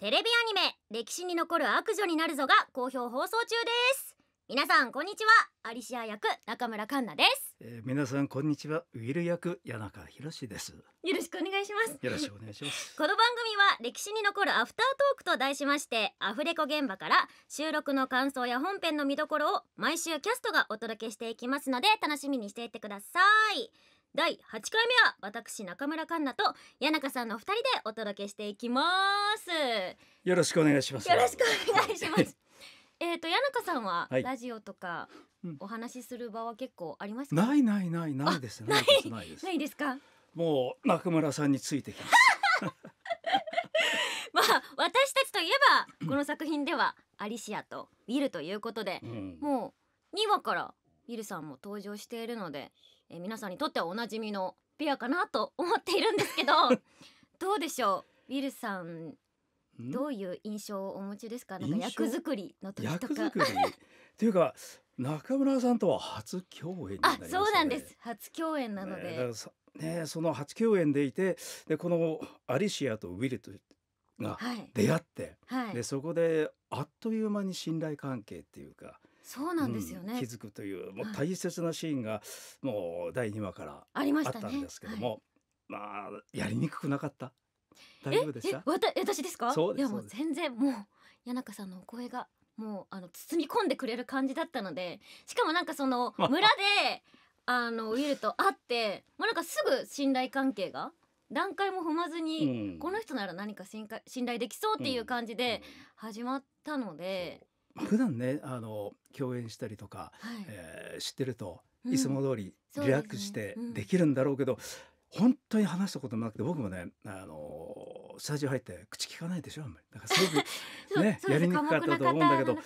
テレビアニメ歴史に残る悪女になるぞが好評放送中です皆さんこんにちはアリシア役中村環奈です、えー、皆さんこんにちはウィル役谷中博ですよろしくお願いしますよろしくお願いしますこの番組は歴史に残るアフタートークと題しましてアフレコ現場から収録の感想や本編の見どころを毎週キャストがお届けしていきますので楽しみにしていてください第8回目は私中村環奈と谷中さんの2人でお届けしていきますよろしくお願いしますよろしくお願いしますえっと谷中さんはラジオとかお話しする場は結構ありますか、はいうん、ないないないないです ないですかもう中村さんについてきます まあ私たちといえばこの作品ではアリシアとウィルということで、うん、もう二話からウィルさんも登場しているのでえー、皆さんにとってはおなじみのペアかなと思っているんですけど どうでしょうウィルさんどういう印象をお持ちですかなんか役作りの時とか。と いうか中村さんとは初共演、ね、あそうなんです初共演なので。ね、ね、その初共演でいてでこのアリシアとウィルとが出会って、はい、でそこであっという間に信頼関係っていうかそうなんですよね、うん、気づくというもう大切なシーンが、もう第2話からあったんですけどもま、ねはい、まあやりにくくなかった大丈夫でした私ですかいやもう全然もう谷中さんのお声がもうあの包み込んでくれる感じだったのでしかもなんかその村であのウィルと会ってもうなんかすぐ信頼関係が段階も踏まずに、うん、この人なら何か信信頼できそうっていう感じで始まったので、普段ねあの共演したりとか、はい、えー、知ってると、いつも通りリラックスしてできるんだろうけど、ねうん、本当に話したこともなくて僕もねあのスタジオ入って口聞かないでしょあんまりだからすごく ねやりにくかったと思うんだけど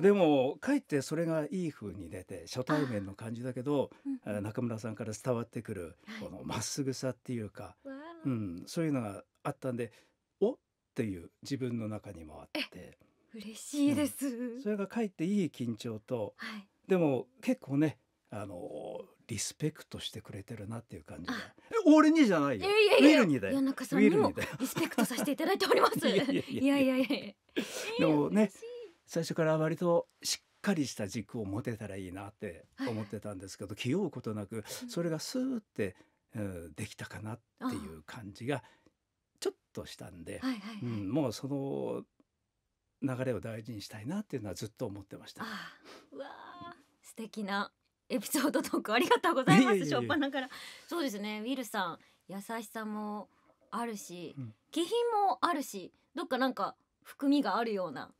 でもかえってそれがいい風に出て初対面の感じだけど、うん、中村さんから伝わってくるこのまっすぐさっていうか、うん、そういうのがあったんでおっていう自分の中にもあって。嬉しいです、うん、それがかえっていい緊張と、はい、でも結構ねあのリスペクトしてくれてるなっていう感じが俺にじゃないよいやいやにだよ中さんにもリスペクトさせていただいております いやいやいやでもね最初から割としっかりした軸を持てたらいいなって思ってたんですけど、はい、気負うことなくそれがスーって、うん、できたかなっていう感じがちょっとしたんで、はいはいはいうん、もうその流れを大事にしたいなっていうのはずっと思ってました。ああわあ、素敵なエピソードトークありがとうございます。しょっぱなから。そうですね、ウィルさん、優しさもあるし、うん、気品もあるし、どっかなんか含みがあるような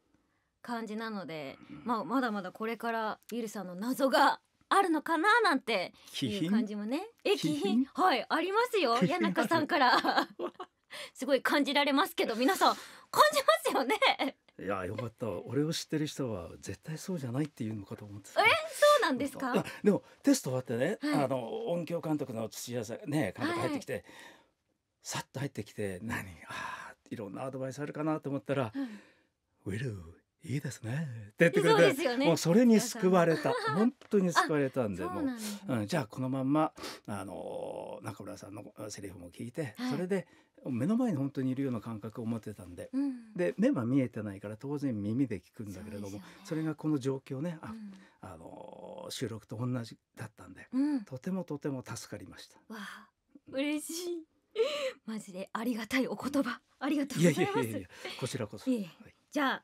感じなので、まあまだまだこれからウィルさんの謎があるのかななんていう感じもね。え気品はいありますよ。谷中さんから すごい感じられますけど、皆さん感じますよね。いやよかった俺を知ってる人は絶対そうじゃないっていうのかと思ってえそうなんですかでもテスト終わってね、はい、あの音響監督の土屋さんね監督入ってきて、はい、さっと入ってきて何あいろんなアドバイスあるかなと思ったら「うん、ウィルいいですねって言ってくれて、ね、もうそれに救われた本当に救われたんでもう、ね、うん、じゃあこのまんまあの中村さんのセリフも聞いて、はい、それで目の前に本当にいるような感覚を持ってたんで、うん、で目は見えてないから当然耳で聞くんだけれども、ね、それがこの状況ねあ、うん、あの収録と同じだったんで、うん、とてもとても助かりました。わあ嬉しいマジでありがたいお言葉、ありがとうございます。いやいやいやこちらこそ。じゃあ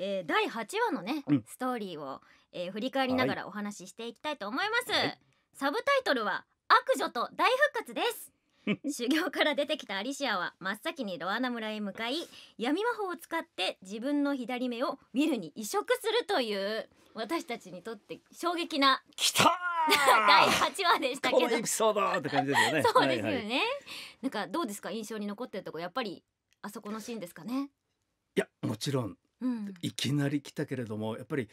えー、第8話のね、うん、ストーリーを、えー、振り返りながらお話ししていきたいと思います、はい、サブタイトルは悪女と大復活です 修行から出てきたアリシアは真っ先にロアナ村へ向かい闇魔法を使って自分の左目をウィルに移植するという私たちにとって衝撃なきた 第8話でしたけどエピソードって感じですよね そうですよね、はいはい、なんかどうですか印象に残ってるとこやっぱりあそこのシーンですかねいやもちろんうん、いきなり来たけれどもやっぱり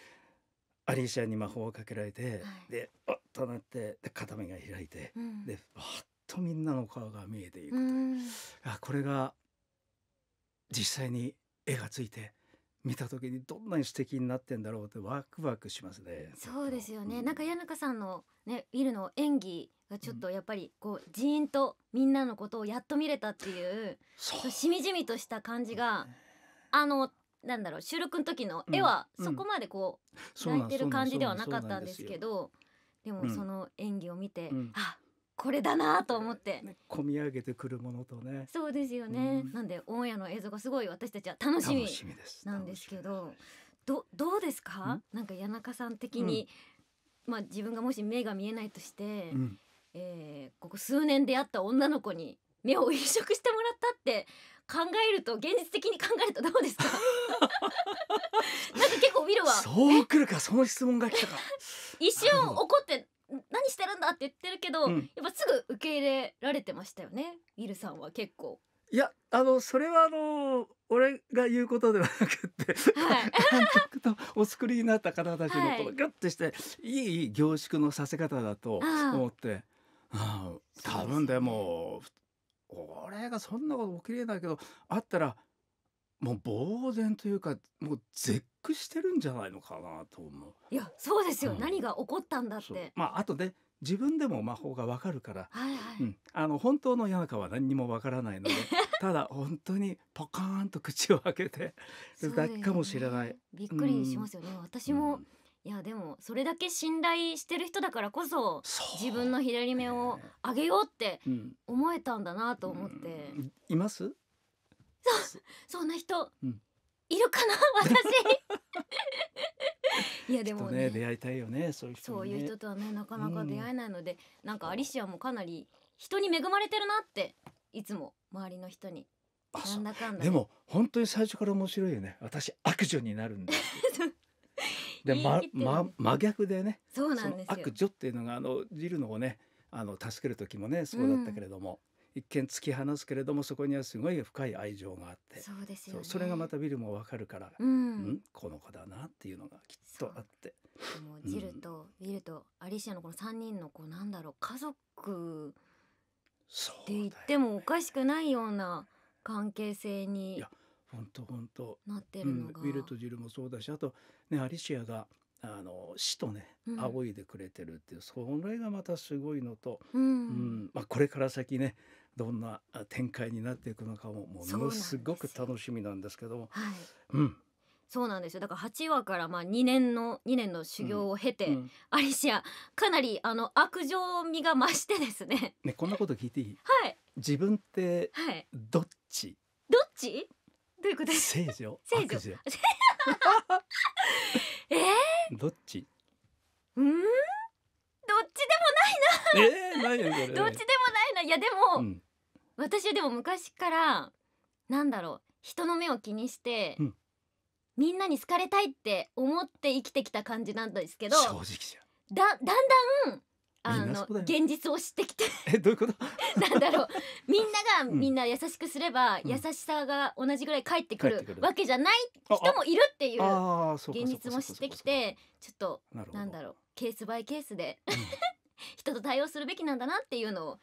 アリーシャに魔法をかけられて、はい、であっとなってで目が開いて、うん、でわっとみんなの顔が見えていくという、ん、あこれが実際に絵がついて見た時にどんなに素敵になってんだろうってワクワクしますね。そうですよね、うん、なんか谷中さんのね見るの演技がちょっとやっぱりこうジーンとみんなのことをやっと見れたっていう、うしみじみとした感じが、ね、あのなんだろう収録の時の絵はそこまでこう泣いてる感じではなかったんですけどでもその演技を見て、うん、あこれだなと思って、ね、込み上げてくるものとねそうですよね、うん、なんでオンエアの映像がすごい私たちは楽しみなんですけどどどうですか、うん、なんか谷中さん的に、うん、まあ自分がもし目が見えないとして、うん、えー、ここ数年出会った女の子に目を移植してもらったって考えると現実的に考えるとどうですか なんか結構ビルはそう来るかその質問が来たか一瞬怒って何してるんだって言ってるけど、うん、やっぱすぐ受け入れられてましたよねビルさんは結構いやあのそれはあの俺が言うことではなくて、はい、監督とお作りになった方たちのこのギュッとして、はい、いい凝縮のさせ方だと思って。ああ多分でも俺がそんなこと起きれないけどあったらもう呆然というかもう絶句してるんじゃないのかなと思う。いやそうですよ、うん、何が起こったんだって。まああとね自分でも魔法がわかるから、はいはい、うん、あの本当の谷中は何にもわからないので ただ本当にポカーンと口を開けてるだけかもしれない、ね。びっくりしますよね、うん、私も、うんいやでもそれだけ信頼してる人だからこそ自分の左目を上げようって思えたんだなと思って、うん、いますそそんな人、うん、いるかな 私 いやでもね、ね、出会いたいよねそういう人、ね、そういう人とはねなかなか出会えないので、うん、なんかアリシアもかなり人に恵まれてるなっていつも周りの人になんだかんだ、ね、でも本当に最初から面白いよね私悪女になるんだ で、ま、ま、真逆でね。そうなんです悪女っていうのが、あの、ジルのをね、あの、助ける時もね、そうだったけれども。うん、一見突き放すけれども、そこにはすごい深い愛情があって。そうですよ、ね、それがまたビルもわかるから、うん、ん、この子だなっていうのがきっとあって。もうジルとビルとアリシアのこの3人のこうなんだろう家族って言ってもおかしくないような関係性に。いや本当本当なってるのが、うん、ウィルとジルもそうだしあと、ね、アリシアがあの死とね仰いでくれてるっていう、うん、それがまたすごいのと、うん、うん、まあ、これから先ねどんな展開になっていくのかもものすごく楽しみなんですけども。はいうんそうなんですよだから8話からまあ2年の2年の修行を経て、うんアリシアかなりあの悪情味が増してですねねこんなこと聞いていいはい自分ってどっち、はい、どっちどういうことです聖女聖女 えー、どっちうんどっちでもないな、えー、ないどっちでもないないやでも、うん、私はでも昔からなんだろう人の目を気にして、うん、みんなに好かれたいって思って生きてきた感じなんですけどだだんだんあの現実を知ってきて えどういうこと なんだろう みんながみんな優しくすれば、優しさが同じぐらい返ってくるわけじゃない人もいるっていう現実も知ってきてちょっとなんだろうケースバイケースで、人と対応するべきなんだなっていうのを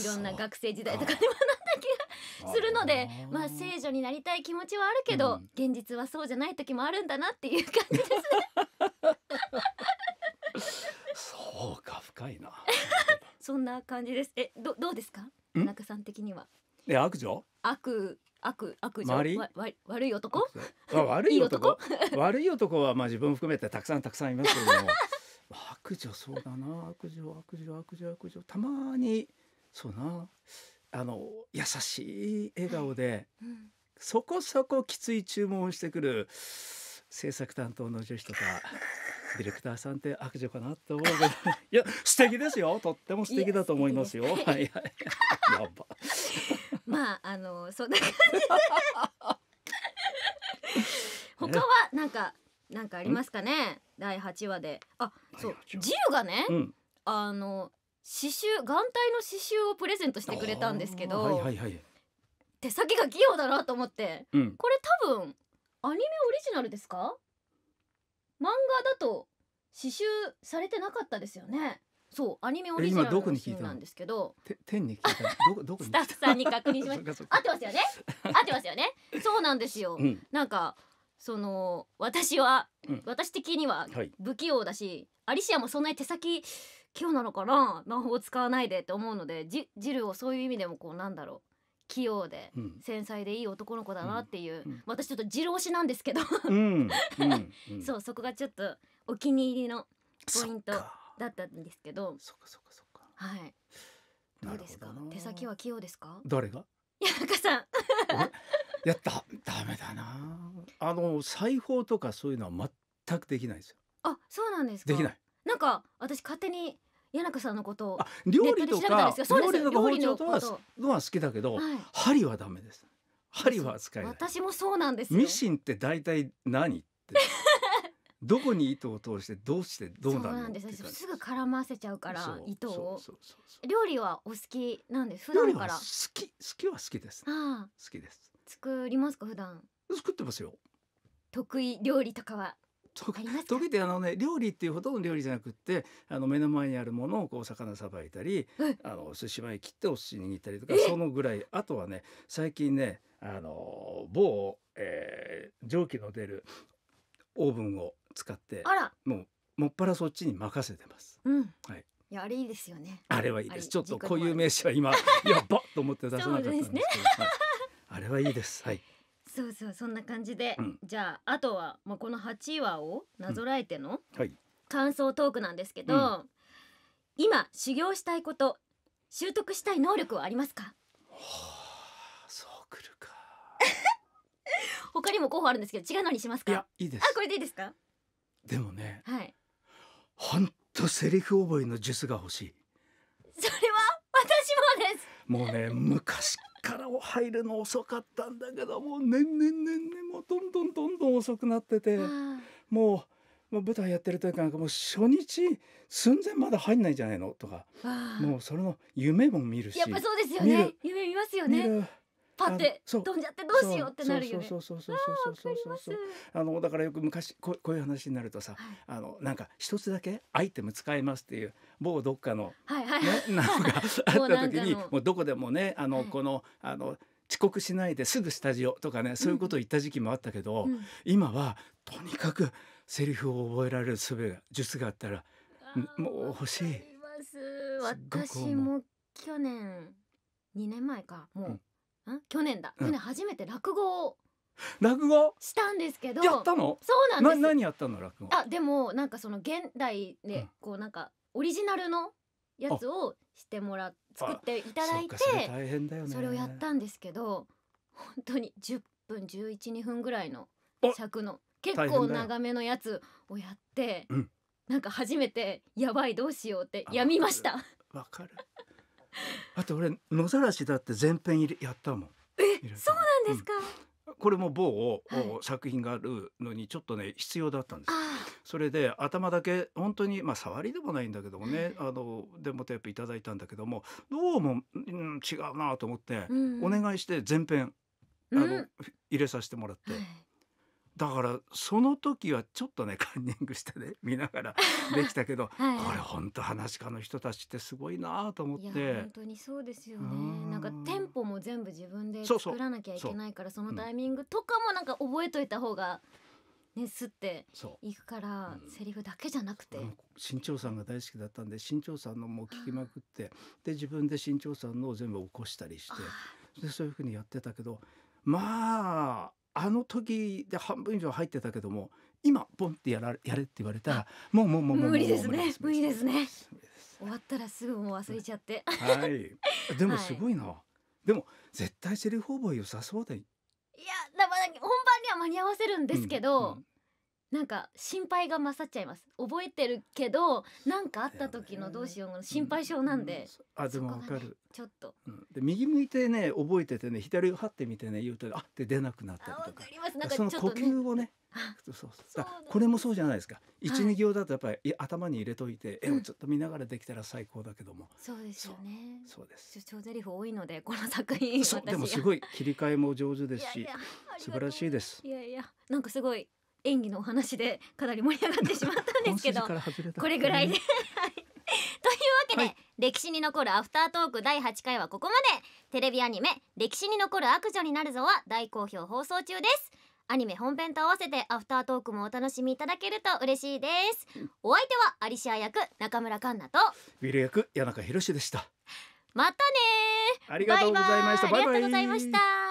いろんな学生時代とかで学んだ気がするのでまあ聖女になりたい気持ちはあるけど、現実はそうじゃない時もあるんだなっていう感じですね。そんな感じですえどどうですか田中さん的にはえ悪女悪悪悪女悪い悪い男悪い男 悪い男はまあ自分含めてたくさんたくさんいますけども 悪女そうだな悪女悪女悪女悪女たまにそうなあの優しい笑顔で、はいうん、そこそこきつい注文をしてくる制作担当の女子とか ディレクターさんって悪女かなって思うけど いや素敵ですよとっても素敵だと思いますよ。いはいはい、やば まああのそんな感じ他はなんかなんかありますかね第八話であそうジルがね、うん、あの刺繍眼帯の刺繍をプレゼントしてくれたんですけど、はいはいはい、手先が器用だなと思って、うん、これ多分アニメオリジナルですか漫画だと刺繍されてなかったですよねそうアニメオリジナルのシーンなんですけど天に聞いたどこどこスタッフさんに確認しました 合ってますよね合ってますよねそうなんですよ、うん、なんかその私は、うん、私的には不器用だし、はい、アリシアもそんなに手先器用なのかな魔法使わないでって思うのでジジルをそういう意味でもこうなんだろう器用で、繊細でいい男の子だなっていう、うん、私ちょっと二郎氏なんですけど そうそこがちょっとお気に入りのポイントだったんですけどそっかそっかそっかはいどうですか手先は器用ですか誰がやかさん いやだダメだなあの裁縫とかそういうのは全くできないですよあそうなんですかできないなんか私勝手に谷中さんのことを料理とか料理と包丁とは好きだけど、はい、針はダメです針は使えない私もそうなんですミシンって大体何って どこに糸を通してどうしてどうなるそうなんですすぐ絡ませちゃうから糸を料理はお好きなんです普段から好き好きは好きです、ね、好きです作りますか普段作ってますよ得意料理とかはと溶けてあのね料理っていうほとんど料理じゃなくってあの目の前にあるものをこう魚さばいたり、はい、あの寿司前切ってお寿司握ったりとかそのぐらいあとはね最近ねあの某、えー、蒸気の出るオーブンを使ってあらもうもっぱらそっちに任せてます。うん、はいいやあれいいですよね。あれはいいです。ちょっとこういう名詞は今やばっと思って出さなかったんですけど、ねはい、あれはいいです。はい。そうそうそんな感じで、うんじゃああとは、まあ、この8話をなぞらえての感想トークなんですけど、うん今修行したいこと習得したい能力はありますかあ、そうくるか 他にも候補あるんですけど違うのにしますいかやあいいですこれでいいですかでもねはい本当セリフ覚えの術が欲しいそれは私もですもうね昔からを入るの遅かったんだけどもう年々年々もうどんどんどんどん遅くなっててもう舞台やってる時なんかもう初日寸前まだ入んないじゃないのとかもうそれの夢も見るしやっぱそうですよね夢見ますよねパって飛んじゃってどうしようってなるよね。そうそうそうそうそうそうそうあのだからよく昔こうこういう話になるとさ、はい、あのなんか一つだけアイテム使えますっていう某どっかの、はいはいね、なんかあった時にもうどこでもねあの、はい、このあの遅刻しないですぐスタジオとかねそういうことを言った時期もあったけど、うんうん、今はとにかくセリフを覚えられる術が術があったらもう欲しい。私も去年2年前かもう、うん去年だ、うん、去年初めて落語を落語したんですけどやったのそうなんです何やったの落語あでもなんかその現代で、こうなんかオリジナルのやつをしてもら作っていただいてそれをやったんですけど本当に10分112分ぐらいの尺の結構長めのやつをやって、うん、なんか初めてやばいどうしようってやみましたわかるあ と俺野ざらしだって前編やったもんえそうなんですか、うん、これも某、はい、作品があるのにちょっとね必要だったんですそれで頭だけ本当にまあ触りでもないんだけどもね、うん、あのデモテープいただいたんだけどもどうも、うん、違うなと思って、うん、お願いして前編あの、入れさせてもらって。はいだからその時はちょっとね カンニングしてね見ながら できたけど、はい、これ本当話し家の人たちってすごいなと思って本当にそうですよねなんかテンポも全部自分で作らなきゃいけないからそのタイミングとかもなんか覚えといた方が、ね、すっていくから、うん、セリフだけじゃなくて新潮さんが大好きだったんで新潮さんのも聞きまくってで自分で新潮さんのを全部起こしたりしてでそういうふうにやってたけどまああの時で半分以上入ってたけども今ポンってやらやれって言われたらもうもうもうもう無理ですね無理ですね終わったらすぐもう忘れちゃってはいでもすごいな、はい、でも絶対セリフ覚え良さそうだいやだまだ本番には間に合わせるんですけど、うんうん、なんか心配が勝っちゃいます覚えてるけど何かあった時のどうしようの心配性なんで、うん、あでもわかる、ね、ちょっと、うん、で右向いてね覚えててね左を張ってみてね言うとあって出なくなったりとかなんか、その呼吸をねそうそうそうこれもそうじゃないですか一二、はい、行だとやっぱり頭に入れといて、絵をちょっと見ながらできたら最高だけども、そうですよねそうです超ゼ台詞多いのでこの作品でもすごい切り替えも上手ですしいやいや素晴らしいですいやいやなんかすごい演技のお話でかなり盛り上がってしまったんですけど これぐらいでというわけで、はい、歴史に残るアフタートーク第8回はここまでテレビアニメ「歴史に残る悪女になるぞ」は大好評放送中ですアニメ本編と合わせてアフタートークもお楽しみいただけると嬉しいですお相手はアリシア役中村環奈とウィル役谷中博でしたまたねありがとうございましたバイバイありがとうございました